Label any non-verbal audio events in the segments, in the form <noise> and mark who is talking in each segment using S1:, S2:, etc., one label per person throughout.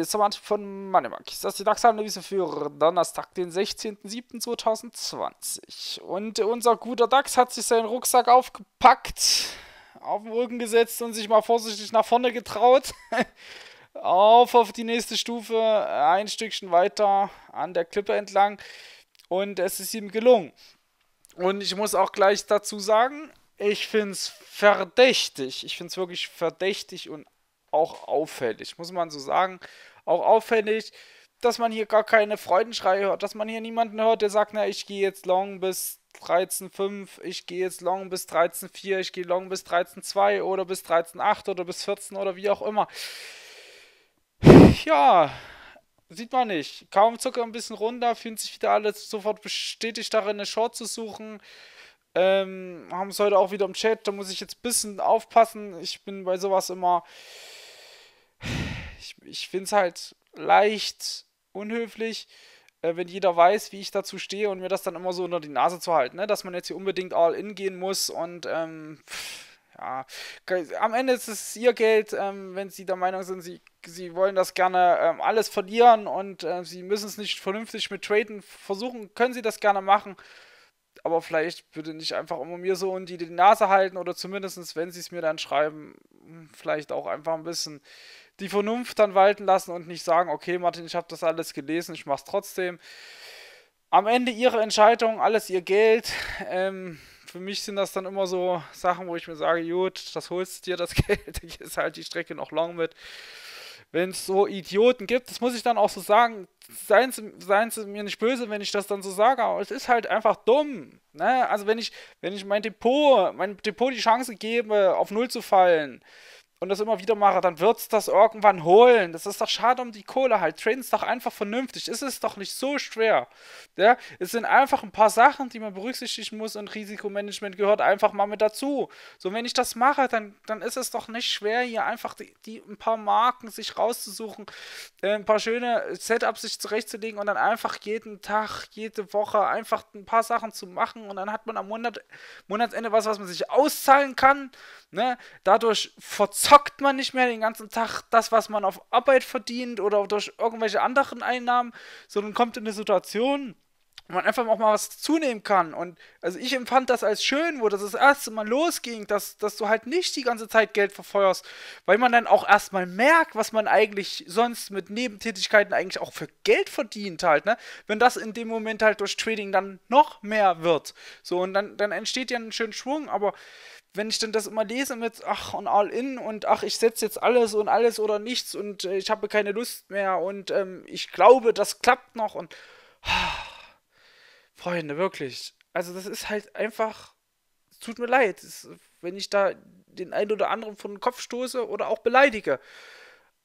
S1: ist am Anfang von Moneymark. Ist die DAX-Analyse für Donnerstag, den 16.07.2020? Und unser guter DAX hat sich seinen Rucksack aufgepackt, auf den Rücken gesetzt und sich mal vorsichtig nach vorne getraut. <laughs> auf, auf die nächste Stufe, ein Stückchen weiter an der Klippe entlang. Und es ist ihm gelungen. Und ich muss auch gleich dazu sagen, ich finde es verdächtig. Ich finde es wirklich verdächtig und auch auffällig, muss man so sagen. Auch auffällig, dass man hier gar keine Freudenschreie hört, dass man hier niemanden hört, der sagt, na, ich gehe jetzt long bis 13,5, ich gehe jetzt long bis 13,4, ich gehe long bis 13,2 oder bis 13,8 oder bis 14 oder wie auch immer. Ja, sieht man nicht. Kaum Zucker ein bisschen runter, fühlen sich wieder alle sofort bestätigt darin, eine Short zu suchen. Ähm, haben es heute auch wieder im Chat, da muss ich jetzt ein bisschen aufpassen. Ich bin bei sowas immer ich, ich finde es halt leicht unhöflich, äh, wenn jeder weiß, wie ich dazu stehe und mir das dann immer so unter die Nase zu halten, ne? dass man jetzt hier unbedingt all in gehen muss und ähm, pff, ja, am Ende ist es ihr Geld, ähm, wenn sie der Meinung sind, sie, sie wollen das gerne ähm, alles verlieren und äh, sie müssen es nicht vernünftig mit Traden versuchen, können sie das gerne machen. Aber vielleicht würde nicht einfach immer mir so und die die Nase halten oder zumindestens wenn sie es mir dann schreiben, hm, vielleicht auch einfach ein bisschen die Vernunft dann walten lassen und nicht sagen, okay, Martin, ich habe das alles gelesen, ich mach's trotzdem. Am Ende ihre Entscheidung, alles ihr Geld. Ähm, für mich sind das dann immer so Sachen, wo ich mir sage, gut, das holst du dir das <laughs> Geld, hier ist halt die Strecke noch lang mit. Wenn es so Idioten gibt, das muss ich dann auch so sagen, seien sie, seien sie mir nicht böse, wenn ich das dann so sage, aber es ist halt einfach dumm. Ne? Also wenn ich, wenn ich mein Depot, mein Depot die Chance gebe, auf Null zu fallen, und das immer wieder mache, dann wird es das irgendwann holen. Das ist doch schade um die Kohle halt. Traden ist doch einfach vernünftig. Ist Es doch nicht so schwer. Ja? Es sind einfach ein paar Sachen, die man berücksichtigen muss und Risikomanagement gehört einfach mal mit dazu. So, wenn ich das mache, dann, dann ist es doch nicht schwer, hier einfach die, die ein paar Marken sich rauszusuchen, äh, ein paar schöne Setups sich zurechtzulegen und dann einfach jeden Tag, jede Woche einfach ein paar Sachen zu machen und dann hat man am Monat, Monatsende was, was man sich auszahlen kann. Ne? Dadurch verzockt man nicht mehr den ganzen Tag das, was man auf Arbeit verdient oder durch irgendwelche anderen Einnahmen, sondern kommt in eine Situation, wo man einfach auch mal was zunehmen kann. Und also ich empfand das als schön, wo das das erste Mal losging, dass, dass du halt nicht die ganze Zeit Geld verfeuerst, weil man dann auch erstmal merkt, was man eigentlich sonst mit Nebentätigkeiten eigentlich auch für Geld verdient halt, ne? Wenn das in dem Moment halt durch Trading dann noch mehr wird. So, und dann, dann entsteht ja ein schöner Schwung, aber wenn ich dann das immer lese mit, ach, und all in und ach, ich setze jetzt alles und alles oder nichts und äh, ich habe keine Lust mehr und ähm, ich glaube, das klappt noch und. <sighs> Freunde, wirklich. Also, das ist halt einfach. Es tut mir leid, es, wenn ich da den einen oder anderen von den Kopf stoße oder auch beleidige.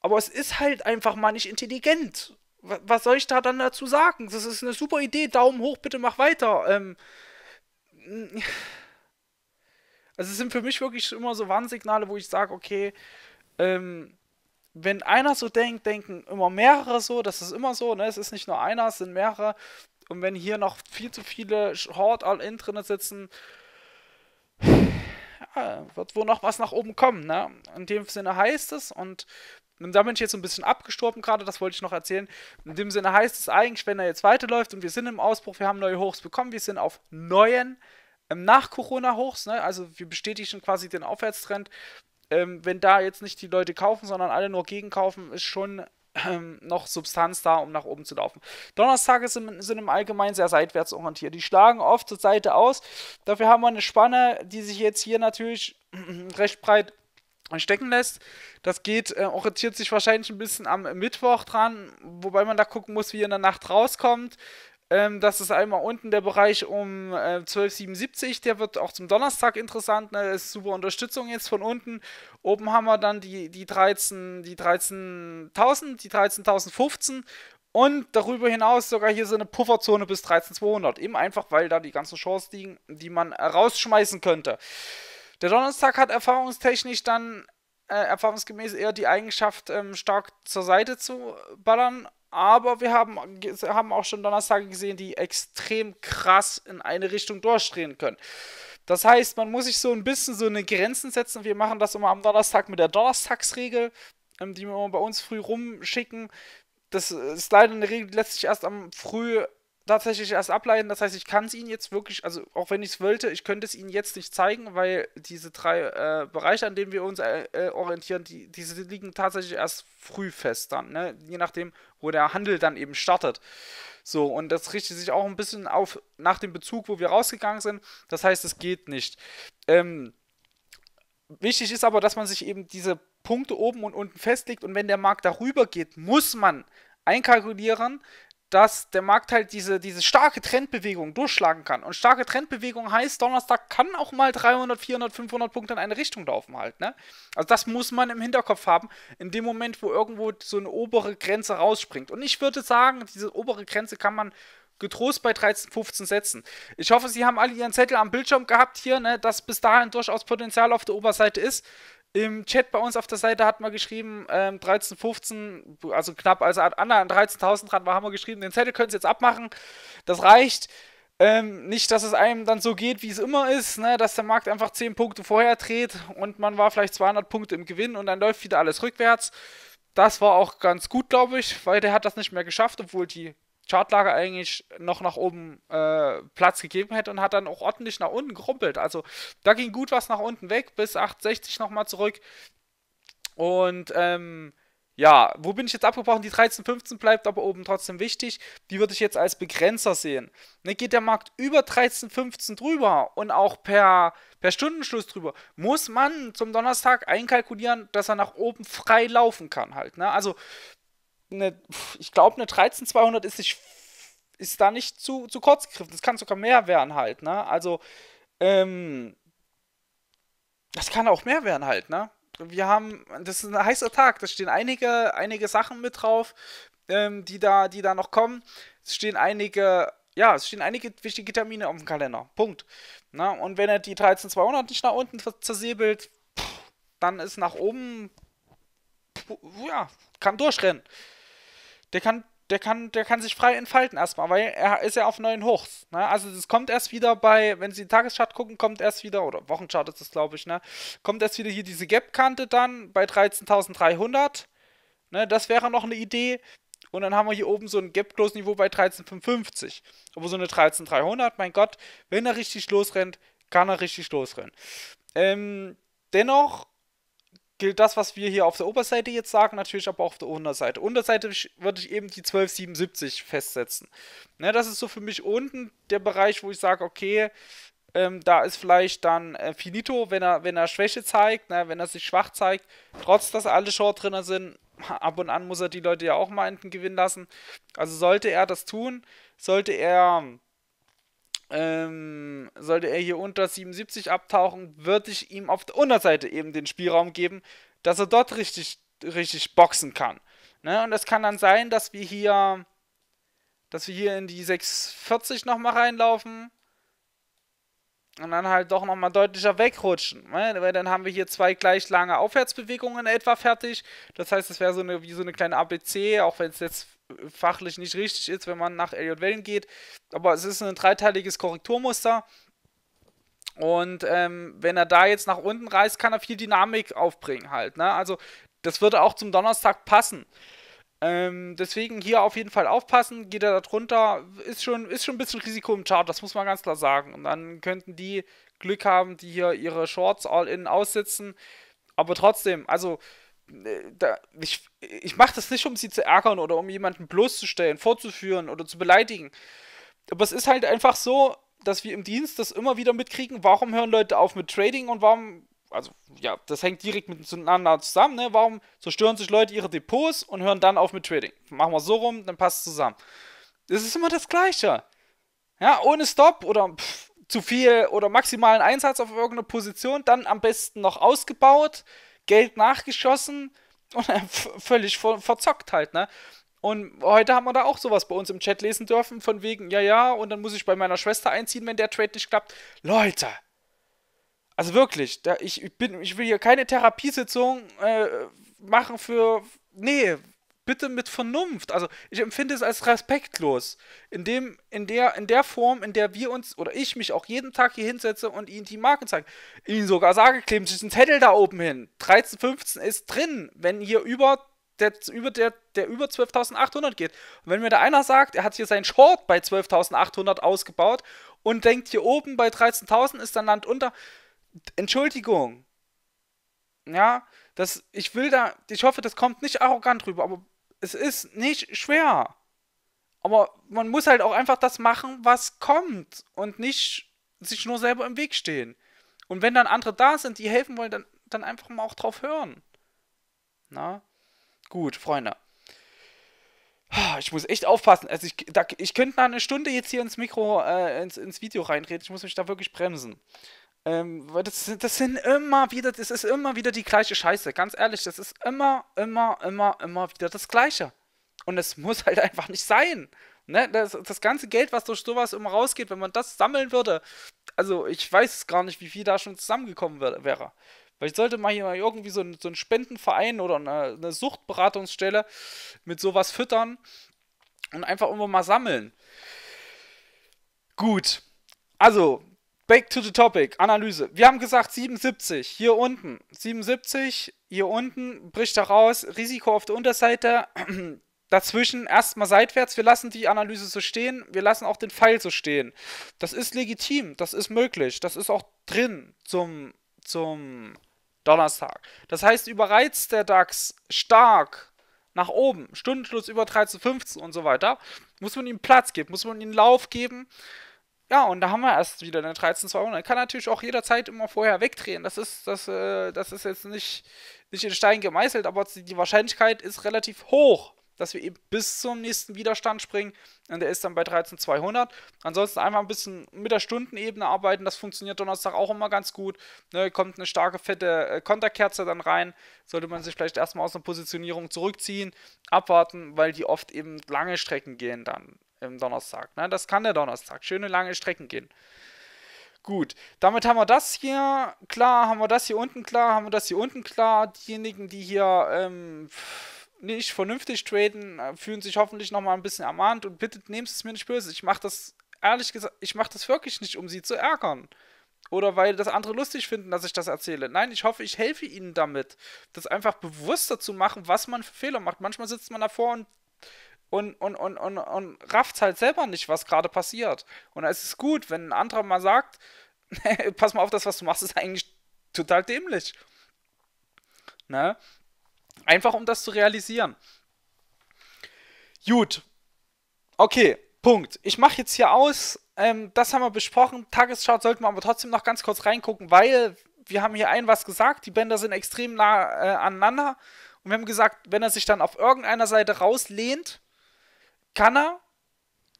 S1: Aber es ist halt einfach mal nicht intelligent. W was soll ich da dann dazu sagen? Das ist eine super Idee. Daumen hoch, bitte mach weiter. Ähm. Also es sind für mich wirklich immer so Warnsignale, wo ich sage, okay, ähm, wenn einer so denkt, denken immer mehrere so, das ist immer so, ne? Es ist nicht nur einer, es sind mehrere. Und wenn hier noch viel zu viele Horde All-In drin sitzen, ja, wird wohl noch was nach oben kommen, ne? In dem Sinne heißt es, und da bin ich jetzt so ein bisschen abgestorben gerade, das wollte ich noch erzählen. In dem Sinne heißt es eigentlich, wenn er jetzt weiterläuft und wir sind im Ausbruch, wir haben neue Hochs bekommen, wir sind auf neuen ähm, nach Corona-Hochs, ne? also wir bestätigen quasi den Aufwärtstrend. Ähm, wenn da jetzt nicht die Leute kaufen, sondern alle nur gegenkaufen, ist schon ähm, noch Substanz da, um nach oben zu laufen. Donnerstage sind, sind im Allgemeinen sehr seitwärts orientiert. Die schlagen oft zur Seite aus. Dafür haben wir eine Spanne, die sich jetzt hier natürlich <clears throat> recht breit stecken lässt. Das geht, äh, orientiert sich wahrscheinlich ein bisschen am Mittwoch dran, wobei man da gucken muss, wie er in der Nacht rauskommt. Ähm, das ist einmal unten der Bereich um äh, 1277, der wird auch zum Donnerstag interessant, ne? ist super Unterstützung jetzt von unten. Oben haben wir dann die, die 13.000, die 13.015 die 13.015 und darüber hinaus sogar hier so eine Pufferzone bis 13.200, eben einfach, weil da die ganzen Chancen liegen, die man äh, rausschmeißen könnte. Der Donnerstag hat erfahrungstechnisch dann äh, erfahrungsgemäß eher die Eigenschaft, ähm, stark zur Seite zu ballern aber wir haben, haben auch schon Donnerstage gesehen, die extrem krass in eine Richtung durchdrehen können. Das heißt, man muss sich so ein bisschen so eine Grenzen setzen. Wir machen das immer am Donnerstag mit der Donnerstagsregel, ähm, die wir immer bei uns früh rumschicken. Das äh, ist leider eine Regel, die lässt sich erst am früh tatsächlich erst ableiten. Das heißt, ich kann es Ihnen jetzt wirklich, also auch wenn ich es wollte, ich könnte es Ihnen jetzt nicht zeigen, weil diese drei äh, Bereiche, an denen wir uns äh, äh, orientieren, die, diese liegen tatsächlich erst früh fest dann, ne? je nachdem, wo der Handel dann eben startet. So, und das richtet sich auch ein bisschen auf nach dem Bezug, wo wir rausgegangen sind. Das heißt, es geht nicht. Ähm, wichtig ist aber, dass man sich eben diese Punkte oben und unten festlegt und wenn der Markt darüber geht, muss man einkalkulieren, dass der Markt halt diese, diese starke Trendbewegung durchschlagen kann. Und starke Trendbewegung heißt, Donnerstag kann auch mal 300, 400, 500 Punkte in eine Richtung laufen halt. Ne? Also das muss man im Hinterkopf haben, in dem Moment, wo irgendwo so eine obere Grenze rausspringt. Und ich würde sagen, diese obere Grenze kann man getrost bei 13, 15 setzen. Ich hoffe, Sie haben alle Ihren Zettel am Bildschirm gehabt hier, ne, dass bis dahin durchaus Potenzial auf der Oberseite ist. Im Chat bei uns auf der Seite hat man geschrieben, ähm, 13, 15, also knapp, also an 13.000 dran war, haben wir geschrieben, den Zettel können Sie jetzt abmachen, das reicht. Ähm, nicht, dass es einem dann so geht, wie es immer ist, ne? dass der Markt einfach 10 Punkte vorher dreht und man war vielleicht 200 Punkte im Gewinn und dann läuft wieder alles rückwärts. Das war auch ganz gut, glaube ich, weil der hat das nicht mehr geschafft, obwohl die Chartlage eigentlich noch nach oben äh, Platz gegeben hätte und hat dann auch ordentlich nach unten gerumpelt. Also da ging gut was nach unten weg, bis 860 nochmal zurück. Und ähm, ja, wo bin ich jetzt abgebrochen? Die 13,15 bleibt aber oben trotzdem wichtig. Die würde ich jetzt als Begrenzer sehen. Ne, geht der Markt über 13,15 drüber und auch per, per Stundenschluss drüber, muss man zum Donnerstag einkalkulieren, dass er nach oben frei laufen kann halt. Ne? Also eine, ich glaube, eine 13200 ist nicht, ist da nicht zu, zu kurz gegriffen. Das kann sogar mehr werden halt, ne? Also, ähm, das kann auch mehr werden halt, ne? Wir haben, das ist ein heißer Tag, da stehen einige, einige Sachen mit drauf, ähm, die, da, die da noch kommen. Es stehen einige, ja, es stehen einige wichtige Termine auf dem Kalender. Punkt. Na, ne? und wenn er die 13200 nicht nach unten zersäbelt, dann ist nach oben, ja, kann durchrennen der kann, der kann, der kann sich frei entfalten erstmal, weil er ist ja auf neuen Hochs. Ne? Also das kommt erst wieder bei, wenn Sie den Tageschart gucken, kommt erst wieder, oder Wochenchart ist es, glaube ich, ne? Kommt erst wieder hier diese Gap-Kante dann bei 13.300. Ne? Das wäre noch eine Idee. Und dann haben wir hier oben so ein Gap-Close-Niveau bei 13,55. Aber so eine 13,300, mein Gott, wenn er richtig losrennt, kann er richtig losrennen. Ähm, dennoch gilt das, was wir hier auf der Oberseite jetzt sagen, natürlich aber auch auf der Unterseite. Unterseite würde ich eben die 1277 festsetzen. Ne, das ist so für mich unten der Bereich, wo ich sage, okay, ähm, da ist vielleicht dann äh, Finito, wenn er, wenn er Schwäche zeigt, ne, wenn er sich schwach zeigt, trotz dass alle Short drin sind, <laughs> ab und an muss er die Leute ja auch mal hinten gewinnen lassen. Also sollte er das tun, sollte er ähm, sollte er hier unter 77 abtauchen, würde ich ihm auf der Unterseite eben den Spielraum geben, dass er dort richtig, richtig boxen kann. Ne? Und es kann dann sein, dass wir hier, dass wir hier in die 640 nochmal reinlaufen und dann halt doch nochmal deutlicher wegrutschen. Ne? Weil dann haben wir hier zwei gleich lange Aufwärtsbewegungen etwa fertig. Das heißt, es wäre so eine, wie so eine kleine ABC, auch wenn es jetzt fachlich nicht richtig ist, wenn man nach Elliot Wellen geht. Aber es ist ein dreiteiliges Korrekturmuster. Und ähm, wenn er da jetzt nach unten reißt, kann er viel Dynamik aufbringen halt. Ne? Also das würde auch zum Donnerstag passen. Ähm, deswegen hier auf jeden Fall aufpassen. Geht er da drunter, ist schon, ist schon ein bisschen Risiko im Chart, das muss man ganz klar sagen. Und dann könnten die Glück haben, die hier ihre Shorts all in aussitzen. Aber trotzdem, also da, ich, ich mache das nicht, um sie zu ärgern oder um jemanden bloßzustellen, vorzuführen oder zu beleidigen. Aber es ist halt einfach so, dass wir im Dienst das immer wieder mitkriegen, warum hören Leute auf mit Trading und warum, also ja, das hängt direkt miteinander zusammen, ne? Warum zerstören sich Leute ihre Depots und hören dann auf mit Trading? Machen wir so rum, dann passt es zusammen. Es ist immer das Gleiche. Ja, ohne Stop oder pff, zu viel oder maximalen Einsatz auf irgendeine Position, dann am besten noch ausgebaut Geld nachgeschossen und völlig verzockt halt, ne? Und heute haben wir da auch sowas bei uns im Chat lesen dürfen, von wegen, ja, ja, und dann muss ich bei meiner Schwester einziehen, wenn der Trade nicht klappt. Leute! Also wirklich, da, ich, ich, bin, ich will hier keine Therapiesitzung äh, machen für. Nee, bitte mit Vernunft. Also ich empfinde es als respektlos. In, dem, in, der, in der Form, in der wir uns oder ich mich auch jeden Tag hier hinsetze und ihnen die Marken zeige. Ihnen sogar sage, kleben Sie diesen Zettel da oben hin. 1315 ist drin, wenn hier über der über, der, der über 12.800 geht. Und wenn mir da einer sagt, er hat hier seinen Short bei 12.800 ausgebaut und denkt, hier oben bei 13.000 ist dann Land unter. Entschuldigung. Ja, das, ich will da, ich hoffe, das kommt nicht arrogant rüber, aber es ist nicht schwer. Aber man muss halt auch einfach das machen, was kommt und nicht sich nur selber im Weg stehen. Und wenn dann andere da sind, die helfen wollen, dann, dann einfach mal auch drauf hören. Na? Gut, Freunde. Ah, ich muss echt aufpassen. Also ich, da, ich könnte mal eine Stunde jetzt hier ins Mikro, äh, ins, ins Video reinreden. Ich muss mich da wirklich bremsen. Ähm, das, das sind immer wieder, das ist immer wieder die gleiche Scheiße. Ganz ehrlich, das ist immer, immer, immer, immer wieder das Gleiche. Und es muss halt einfach nicht sein. Ne? Das, das ganze Geld, was durch sowas immer rausgeht, wenn man das sammeln würde, also ich weiß gar nicht, wie viel da schon zusammengekommen wäre. Vielleicht sollte man hier mal irgendwie so, so einen Spendenverein oder eine, eine Suchtberatungsstelle mit sowas füttern und einfach irgendwo mal sammeln. Gut. Also, Back to the topic, Analyse. Wir haben gesagt 77, hier unten. 77, hier unten, bricht da raus, Risiko auf der Unterseite, <clears throat> dazwischen erstmal seitwärts. Wir lassen die Analyse so stehen, wir lassen auch den Pfeil so stehen. Das ist legitim, das ist möglich, das ist auch drin zum, zum Donnerstag. Das heißt, überreizt der DAX stark nach oben, Stundenschluss über 13, 15 und so weiter, muss man ihm Platz geben, muss man ihm Lauf geben ja, und da haben wir erst wieder eine 13200. Kann natürlich auch jederzeit immer vorher wegdrehen. Das ist, das, äh, das ist jetzt nicht, nicht in Stein gemeißelt, aber die Wahrscheinlichkeit ist relativ hoch, dass wir eben bis zum nächsten Widerstand springen. Und der ist dann bei 13200. Ansonsten einfach ein bisschen mit der Stundenebene arbeiten. Das funktioniert Donnerstag auch immer ganz gut. Ne, kommt eine starke, fette äh, Konterkerze dann rein. Sollte man sich vielleicht erstmal aus einer Positionierung zurückziehen, abwarten, weil die oft eben lange Strecken gehen dann im Donnerstag. Ne? Das kann der Donnerstag. Schöne lange Strecken gehen. Gut, damit haben wir das hier klar, haben wir das hier unten klar, haben wir das hier unten klar. Diejenigen, die hier ähm, nicht vernünftig traden, äh, fühlen sich hoffentlich nochmal ein bisschen ermahnt und bitte nehmt es mir nicht böse. Ich mache das, ehrlich gesagt, ich mache das wirklich nicht, um sie zu ärgern. Oder weil das andere lustig finden, dass ich das erzähle. Nein, ich hoffe, ich helfe ihnen damit, das einfach bewusster zu machen, was man für Fehler macht. Manchmal sitzt man davor und und, und, und, und, und rafft halt selber nicht, was gerade passiert. Und es ist gut, wenn ein anderer mal sagt, <laughs> pass mal auf, das, was du machst, ist eigentlich total dämlich. Ne? Einfach um das zu realisieren. Gut. Okay, Punkt. Ich mache jetzt hier aus. Ähm, das haben wir besprochen. Tagesschart sollten wir aber trotzdem noch ganz kurz reingucken, weil wir haben hier ein was gesagt. Die Bänder sind extrem nah äh, aneinander. Und wir haben gesagt, wenn er sich dann auf irgendeiner Seite rauslehnt, kann er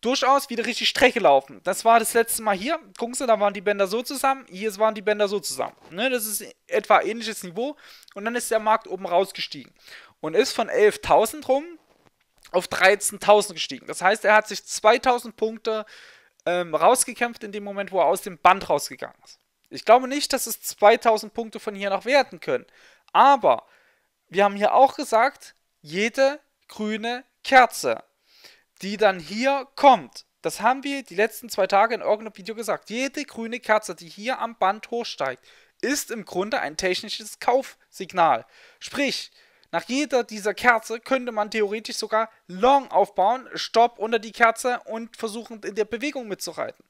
S1: durchaus wieder richtig Strecke laufen. Das war das letzte Mal hier. Gucken Sie, da waren die Bänder so zusammen, hier waren die Bänder so zusammen. Ne, das ist etwa ähnliches Niveau. Und dann ist der Markt oben rausgestiegen und ist von 11.000 rum auf 13.000 gestiegen. Das heißt, er hat sich 2.000 Punkte ähm, rausgekämpft in dem Moment, wo er aus dem Band rausgegangen ist. Ich glaube nicht, dass es 2.000 Punkte von hier nach werden können. Aber wir haben hier auch gesagt, jede grüne Kerze die dann hier kommt. Das haben wir die letzten zwei Tage in irgendeinem Video gesagt. Jede grüne Kerze, die hier am Band hochsteigt, ist im Grunde ein technisches Kaufsignal. Sprich, nach jeder dieser Kerze könnte man theoretisch sogar Long aufbauen, Stopp unter die Kerze und versuchen, in der Bewegung mitzureiten.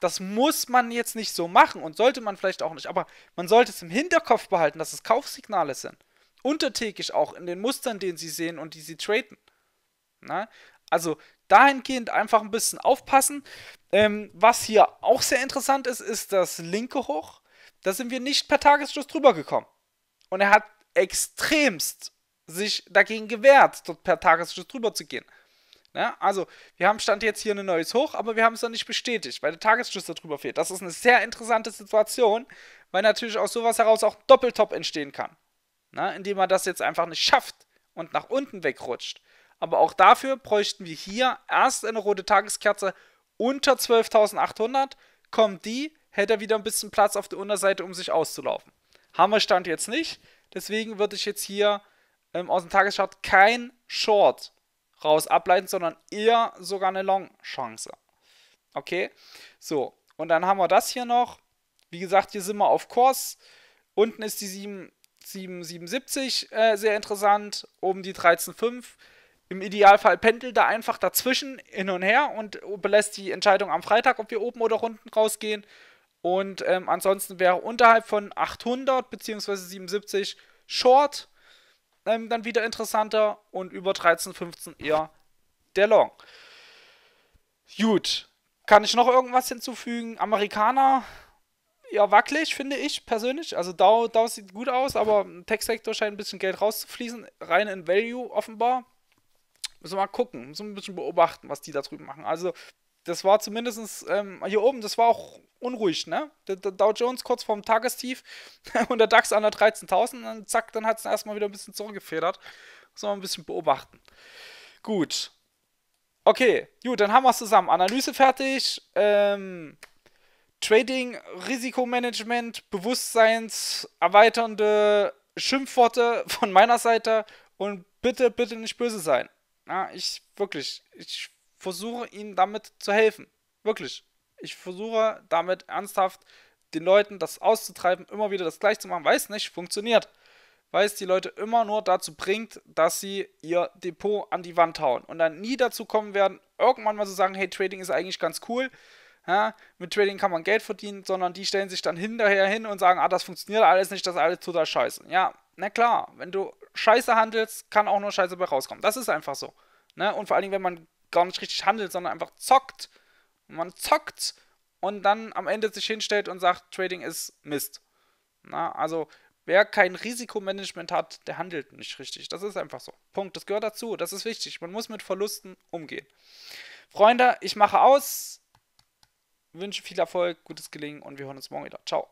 S1: Das muss man jetzt nicht so machen und sollte man vielleicht auch nicht, aber man sollte es im Hinterkopf behalten, dass es Kaufsignale sind. Untertägig auch in den Mustern, den sie sehen und die sie traden. Na? Also dahingehend einfach ein bisschen aufpassen. Ähm, was hier auch sehr interessant ist, ist das linke Hoch. Da sind wir nicht per Tagesschluss drüber gekommen. Und er hat extremst sich dagegen gewehrt, dort per Tagesschluss drüber zu gehen. Ja, ne? also, wir haben Stand jetzt hier ein neues Hoch, aber wir haben es noch nicht bestätigt, weil der Tagesschluss darüber fehlt. Das ist eine sehr interessante Situation, weil natürlich aus sowas heraus auch ein Doppeltop entstehen kann. Na, ne? indem man das jetzt einfach nicht schafft und nach unten wegrutscht. Aber auch dafür bräuchten wir hier erst eine rote Tageskerze unter 12.800. Kommt die, hätte er wieder ein bisschen Platz auf der Unterseite, um sich auszulaufen. Haben wir Stand jetzt nicht. Deswegen würde ich jetzt hier ähm, aus dem Tageschart kein Short raus ableiten, sondern eher sogar eine Long-Chance. Okay, so. Und dann haben wir das hier noch. Wie gesagt, hier sind wir auf Kurs. Unten ist die 7, 777 äh, sehr interessant. Oben die 13,5. Im Idealfall pendelt er einfach dazwischen hin und her und belässt die Entscheidung am Freitag, ob wir oben oder unten rausgehen. Und ähm, ansonsten wäre unterhalb von 800 bzw. 77 Short ähm, dann wieder interessanter und über 13, 15 eher der Long. Gut, kann ich noch irgendwas hinzufügen? Amerikaner, ja, wackelig, finde ich persönlich. Also Dow, Dow sieht gut aus, aber im Tech-Sektor scheint ein bisschen Geld rauszufließen, rein in Value offenbar. Müssen wir mal gucken, müssen wir ein bisschen beobachten, was die da drüben machen. Also, das war zumindest ähm, hier oben, das war auch unruhig, ne? Der, der Dow Jones kurz vorm Tagestief <laughs> und der DAX an der 13.000, und dann zack, dann hat es erstmal wieder ein bisschen zurückgefedert. Müssen wir mal ein bisschen beobachten. Gut. Okay, gut, dann haben wir es zusammen. Analyse fertig. Ähm, Trading, Risikomanagement, Bewusstseinserweiternde Schimpfworte von meiner Seite und bitte, bitte nicht böse sein. Ja, ich wirklich, ich versuche ihnen damit zu helfen. Wirklich. Ich versuche damit ernsthaft den Leuten das auszutreiben, immer wieder das gleiche zu machen, weiß nicht funktioniert. Weil es die Leute immer nur dazu bringt, dass sie ihr Depot an die Wand hauen und dann nie dazu kommen werden, irgendwann mal zu so sagen, hey, Trading ist eigentlich ganz cool, ja, mit Trading kann man Geld verdienen, sondern die stellen sich dann hinterher hin und sagen, ah, das funktioniert alles nicht, das ist alles total scheiße. Ja, na klar, wenn du scheiße handelst, kann auch nur scheiße bei rauskommen. Das ist einfach so. Ne? Und vor allen Dingen, wenn man gar nicht richtig handelt, sondern einfach zockt. Und man zockt und dann am Ende sich hinstellt und sagt, Trading ist Mist. Na, also wer kein Risikomanagement hat, der handelt nicht richtig. Das ist einfach so. Punkt. Das gehört dazu. Das ist wichtig. Man muss mit Verlusten umgehen. Freunde, ich mache aus. Wünsche viel Erfolg, gutes Gelingen und wir hören uns morgen wieder. Ciao.